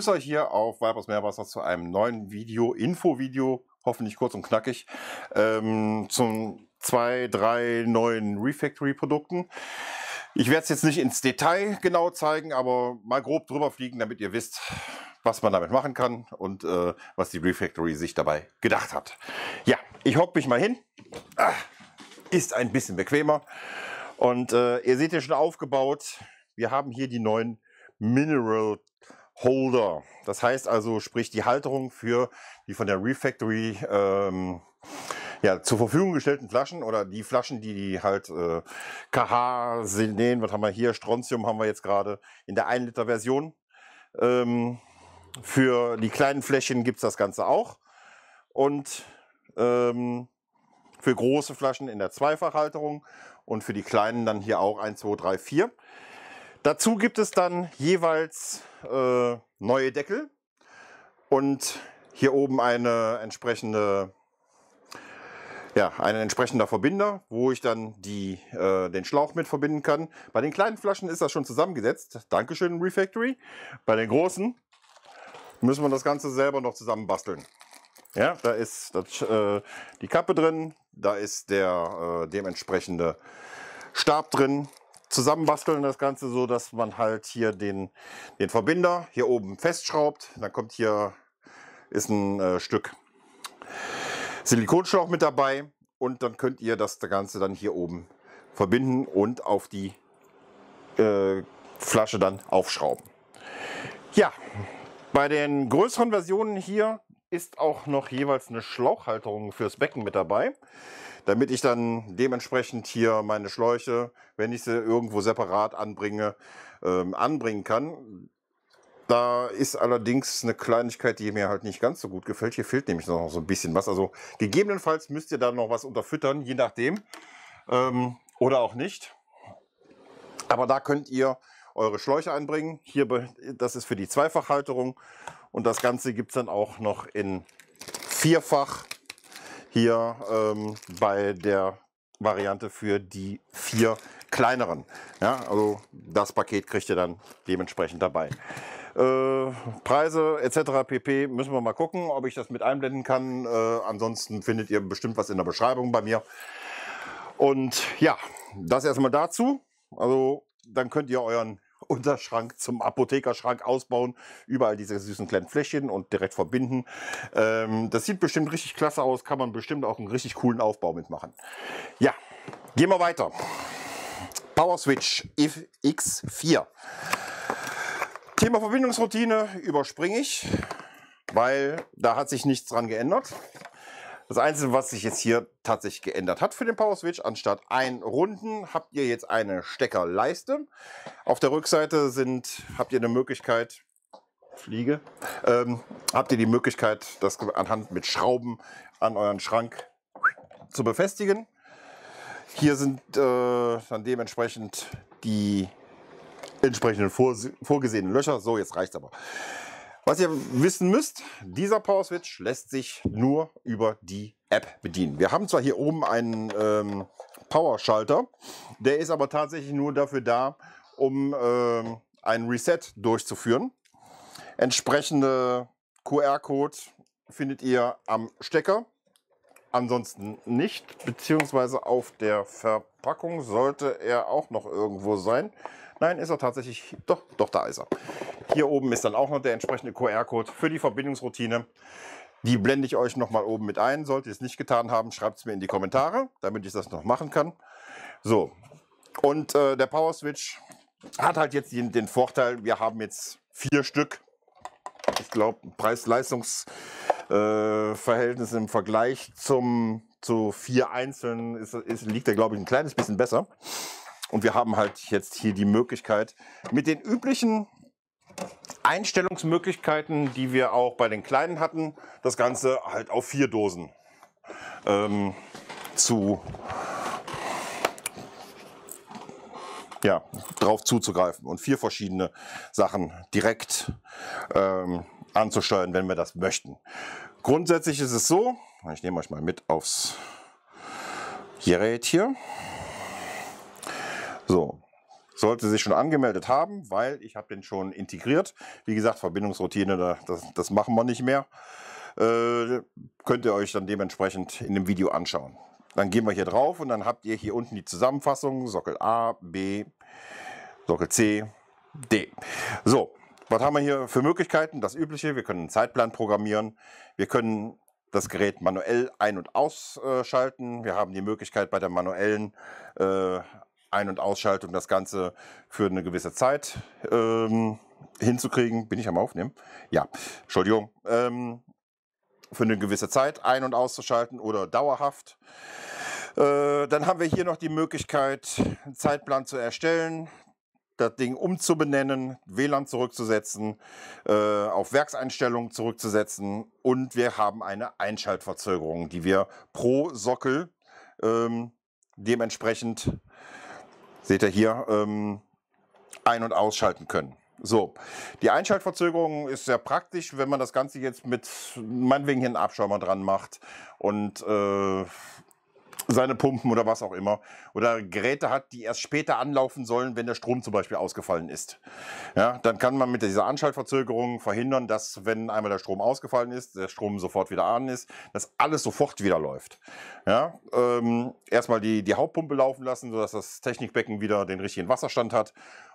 Begrüße euch hier auf Vipers Meerwasser zu einem neuen Video, Info-Video, hoffentlich kurz und knackig, ähm, zum zwei, drei neuen Refactory-Produkten. Ich werde es jetzt nicht ins Detail genau zeigen, aber mal grob drüber fliegen, damit ihr wisst, was man damit machen kann und äh, was die Refactory sich dabei gedacht hat. Ja, ich hocke mich mal hin. Ah, ist ein bisschen bequemer. Und äh, ihr seht hier schon aufgebaut, wir haben hier die neuen Mineral Holder. Das heißt also, sprich die Halterung für die von der Refactory ähm, ja, zur Verfügung gestellten Flaschen oder die Flaschen, die die halt äh, KH, Selen, was haben wir hier, Strontium haben wir jetzt gerade in der 1 Liter Version. Ähm, für die kleinen Fläschchen gibt es das Ganze auch. Und ähm, für große Flaschen in der Zweifachhalterung und für die kleinen dann hier auch 1, 2, 3, 4. Dazu gibt es dann jeweils äh, neue Deckel und hier oben eine entsprechende, ja, ein entsprechender Verbinder, wo ich dann die, äh, den Schlauch mit verbinden kann. Bei den kleinen Flaschen ist das schon zusammengesetzt. Dankeschön, Refactory. Bei den großen müssen wir das Ganze selber noch zusammenbasteln. Ja, da ist das, äh, die Kappe drin, da ist der äh, dementsprechende Stab drin zusammenbasteln das Ganze so, dass man halt hier den, den Verbinder hier oben festschraubt. Dann kommt hier, ist ein äh, Stück Silikonschlauch mit dabei und dann könnt ihr das Ganze dann hier oben verbinden und auf die äh, Flasche dann aufschrauben. Ja, bei den größeren Versionen hier ist auch noch jeweils eine Schlauchhalterung fürs Becken mit dabei damit ich dann dementsprechend hier meine Schläuche, wenn ich sie irgendwo separat anbringe, ähm, anbringen kann. Da ist allerdings eine Kleinigkeit, die mir halt nicht ganz so gut gefällt. Hier fehlt nämlich noch so ein bisschen was. Also gegebenenfalls müsst ihr da noch was unterfüttern, je nachdem. Ähm, oder auch nicht. Aber da könnt ihr eure Schläuche einbringen. Hier, das ist für die Zweifachhalterung. Und das Ganze gibt es dann auch noch in vierfach hier ähm, bei der Variante für die vier kleineren. Ja, also das Paket kriegt ihr dann dementsprechend dabei. Äh, Preise etc. pp. müssen wir mal gucken, ob ich das mit einblenden kann. Äh, ansonsten findet ihr bestimmt was in der Beschreibung bei mir. Und ja, das erstmal dazu. Also dann könnt ihr euren unser Schrank zum Apothekerschrank ausbauen. Überall diese süßen kleinen Fläschchen und direkt verbinden. Ähm, das sieht bestimmt richtig klasse aus. Kann man bestimmt auch einen richtig coolen Aufbau mitmachen. Ja, gehen wir weiter. Power Switch X4. Thema Verbindungsroutine überspringe ich, weil da hat sich nichts dran geändert. Das Einzige, was sich jetzt hier tatsächlich geändert hat für den Power Switch, anstatt ein Runden habt ihr jetzt eine Steckerleiste. Auf der Rückseite sind, habt ihr eine Möglichkeit, Fliege, ähm, habt ihr die Möglichkeit, das anhand mit Schrauben an euren Schrank zu befestigen. Hier sind äh, dann dementsprechend die entsprechenden vorgesehenen Löcher. So, jetzt reicht aber. Was ihr wissen müsst, dieser Power Switch lässt sich nur über die App bedienen. Wir haben zwar hier oben einen ähm, Power-Schalter, der ist aber tatsächlich nur dafür da, um ähm, ein Reset durchzuführen. Entsprechende QR-Code findet ihr am Stecker Ansonsten nicht, beziehungsweise auf der Verpackung sollte er auch noch irgendwo sein. Nein, ist er tatsächlich, doch, doch, da ist er. Hier oben ist dann auch noch der entsprechende QR-Code für die Verbindungsroutine. Die blende ich euch nochmal oben mit ein. Sollte ihr es nicht getan haben, schreibt es mir in die Kommentare, damit ich das noch machen kann. So, und äh, der Power Switch hat halt jetzt den, den Vorteil, wir haben jetzt vier Stück. Ich glaube, Preis-Leistungs- äh, Verhältnis im Vergleich zum, zu vier Einzelnen ist, ist, liegt er, glaube ich, ein kleines bisschen besser. Und wir haben halt jetzt hier die Möglichkeit, mit den üblichen Einstellungsmöglichkeiten, die wir auch bei den kleinen hatten, das Ganze halt auf vier Dosen ähm, zu ja, drauf zuzugreifen und vier verschiedene Sachen direkt ähm, anzusteuern, wenn wir das möchten. Grundsätzlich ist es so, ich nehme euch mal mit aufs Gerät hier. So, sollte sich schon angemeldet haben, weil ich habe den schon integriert. Wie gesagt, Verbindungsroutine, das, das machen wir nicht mehr. Äh, könnt ihr euch dann dementsprechend in dem Video anschauen. Dann gehen wir hier drauf und dann habt ihr hier unten die Zusammenfassung, Sockel A, B, Sockel C, D. So, was haben wir hier für Möglichkeiten? Das Übliche, wir können einen Zeitplan programmieren, wir können das Gerät manuell ein- und ausschalten, wir haben die Möglichkeit bei der manuellen äh, Ein- und Ausschaltung das Ganze für eine gewisse Zeit ähm, hinzukriegen. Bin ich am Aufnehmen? Ja, Entschuldigung. Ähm, für eine gewisse Zeit ein- und auszuschalten oder dauerhaft. Äh, dann haben wir hier noch die Möglichkeit, einen Zeitplan zu erstellen, das Ding umzubenennen, WLAN zurückzusetzen, äh, auf Werkseinstellungen zurückzusetzen und wir haben eine Einschaltverzögerung, die wir pro Sockel ähm, dementsprechend, seht ihr hier, ähm, ein- und ausschalten können. So, die Einschaltverzögerung ist sehr praktisch, wenn man das Ganze jetzt mit meinetwegen hier einen Abschäumer dran macht und äh, seine Pumpen oder was auch immer. Oder Geräte hat, die erst später anlaufen sollen, wenn der Strom zum Beispiel ausgefallen ist. Ja, dann kann man mit dieser Anschaltverzögerung verhindern, dass, wenn einmal der Strom ausgefallen ist, der Strom sofort wieder an ist, dass alles sofort wieder läuft. Ja, ähm, erstmal die, die Hauptpumpe laufen lassen, sodass das Technikbecken wieder den richtigen Wasserstand hat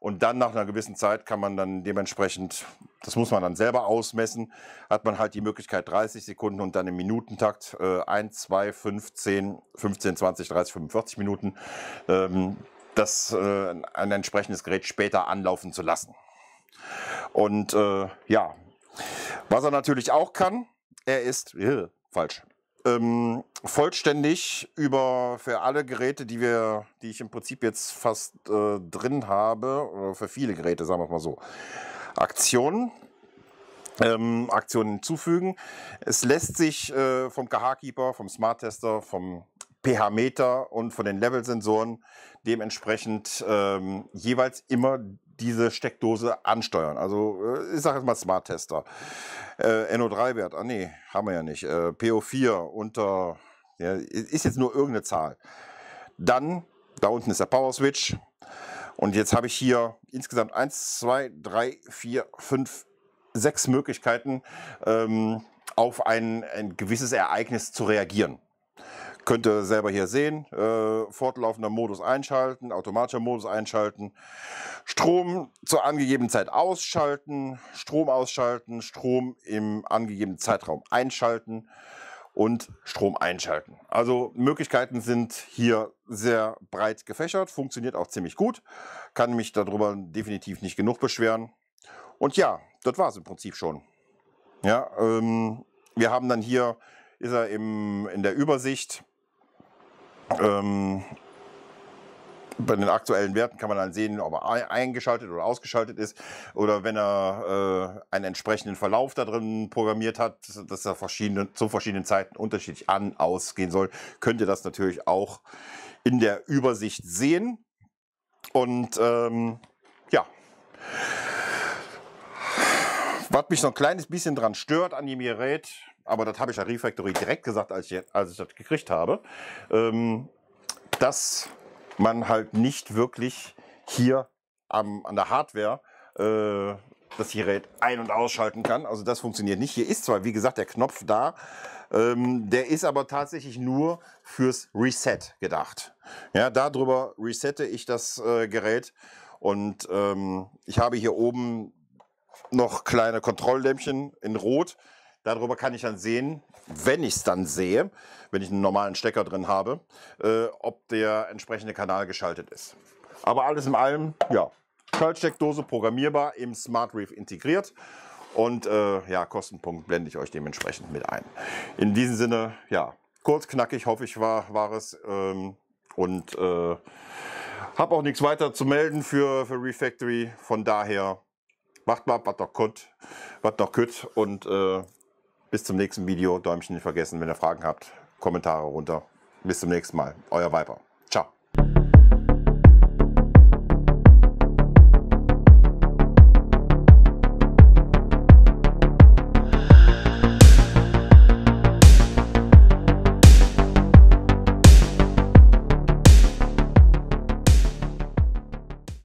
und dann nach einer gewissen Zeit kann man dann dementsprechend, das muss man dann selber ausmessen, hat man halt die Möglichkeit 30 Sekunden und dann im Minutentakt äh, 1, 2, 5, 10, 15, 20, 30, 45 Minuten ähm, das, äh, ein entsprechendes Gerät später anlaufen zu lassen. Und äh, ja, was er natürlich auch kann, er ist, äh, falsch, ähm, vollständig über für alle Geräte, die wir, die ich im Prinzip jetzt fast äh, drin habe, oder für viele Geräte, sagen wir es mal so. Aktionen. Ähm, Aktionen hinzufügen. Es lässt sich äh, vom KH-Keeper, vom Smart Tester, vom pH-Meter und von den Level-Sensoren dementsprechend ähm, jeweils immer diese Steckdose ansteuern. Also äh, ich sage jetzt mal Smart Tester. Äh, NO3-Wert, ah nee, haben wir ja nicht. Äh, PO4 unter, ja, ist jetzt nur irgendeine Zahl. Dann, da unten ist der Power Switch. Und jetzt habe ich hier insgesamt 1, 2, 3, 4, 5, 6 Möglichkeiten, ähm, auf ein, ein gewisses Ereignis zu reagieren. Könnt ihr selber hier sehen, äh, fortlaufender Modus einschalten, automatischer Modus einschalten, Strom zur angegebenen Zeit ausschalten, Strom ausschalten, Strom im angegebenen Zeitraum einschalten und Strom einschalten. Also Möglichkeiten sind hier sehr breit gefächert, funktioniert auch ziemlich gut, kann mich darüber definitiv nicht genug beschweren. Und ja, das war es im Prinzip schon. Ja, ähm, wir haben dann hier, ist er im, in der Übersicht, ähm, bei den aktuellen Werten kann man dann sehen, ob er eingeschaltet oder ausgeschaltet ist oder wenn er äh, einen entsprechenden Verlauf da drin programmiert hat, dass er verschiedene, zu verschiedenen Zeiten unterschiedlich an, ausgehen soll, könnt ihr das natürlich auch in der Übersicht sehen. Und ähm, ja, was mich so ein kleines bisschen dran stört an dem Gerät, aber das habe ich ja Refactory direkt gesagt, als ich, als ich das gekriegt habe, ähm, dass man halt nicht wirklich hier am, an der Hardware äh, das Gerät ein- und ausschalten kann. Also das funktioniert nicht. Hier ist zwar, wie gesagt, der Knopf da, ähm, der ist aber tatsächlich nur fürs Reset gedacht. Ja, darüber resette ich das äh, Gerät und ähm, ich habe hier oben noch kleine Kontrolllämpchen in Rot. Darüber kann ich dann sehen, wenn ich es dann sehe, wenn ich einen normalen Stecker drin habe, äh, ob der entsprechende Kanal geschaltet ist. Aber alles in allem, ja, Schaltsteckdose programmierbar im Smart Reef integriert. Und äh, ja, Kostenpunkt blende ich euch dementsprechend mit ein. In diesem Sinne, ja, kurz, knackig, hoffe ich, war, war es. Ähm, und äh, habe auch nichts weiter zu melden für, für Refactory. Von daher, macht mal, was doch könnt, was noch könnt. Und äh, bis zum nächsten Video. Däumchen nicht vergessen, wenn ihr Fragen habt. Kommentare runter. Bis zum nächsten Mal. Euer Viper.